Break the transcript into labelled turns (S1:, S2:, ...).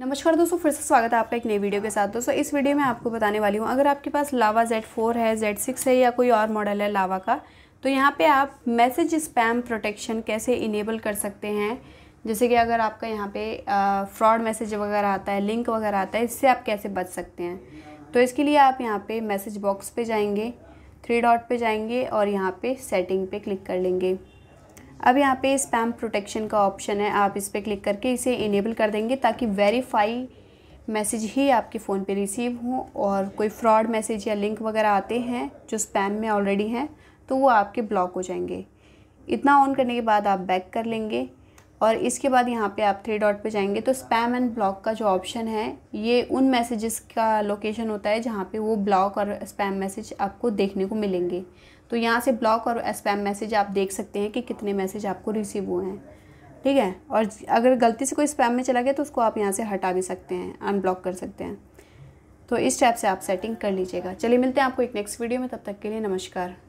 S1: नमस्कार दोस्तों फिर से स्वागत है आपका एक नई वीडियो के साथ दोस्तों इस वीडियो में आपको बताने वाली हूँ अगर आपके पास लावा जेड फोर है Z6 सिक्स है या कोई और मॉडल है लावा का तो यहाँ पे आप मैसेज स्पैम प्रोटेक्शन कैसे इनेबल कर सकते हैं जैसे कि अगर आपका यहाँ पे फ्रॉड मैसेज वगैरह आता है लिंक वगैरह आता है इससे आप कैसे बच सकते हैं तो इसके लिए आप यहाँ पर मैसेज बॉक्स पर जाएंगे थ्री डॉट पर जाएंगे और यहाँ पर सेटिंग पर क्लिक कर लेंगे अब यहाँ पे स्पैम प्रोटेक्शन का ऑप्शन है आप इस पर क्लिक करके इसे इनेबल कर देंगे ताकि वेरीफाई मैसेज ही आपके फ़ोन पे रिसीव हो और कोई फ्रॉड मैसेज या लिंक वगैरह आते हैं जो स्पैम में ऑलरेडी हैं तो वो आपके ब्लॉक हो जाएंगे इतना ऑन करने के बाद आप बैक कर लेंगे और इसके बाद यहाँ पे आप थ्री डॉट पे जाएंगे तो स्पैम एंड ब्लॉक का जो ऑप्शन है ये उन मैसेजेस का लोकेशन होता है जहाँ पे वो ब्लॉक और स्पैम मैसेज आपको देखने को मिलेंगे तो यहाँ से ब्लॉक और स्पैम मैसेज आप देख सकते हैं कि कितने मैसेज आपको रिसीव हुए हैं ठीक है और अगर गलती से कोई स्पैम में चला गया तो उसको आप यहाँ से हटा भी सकते हैं अनब्लॉक कर सकते हैं तो इस टाइप से आप सेटिंग कर लीजिएगा चलिए मिलते हैं आपको एक नेक्स्ट वीडियो में तब तक के लिए नमस्कार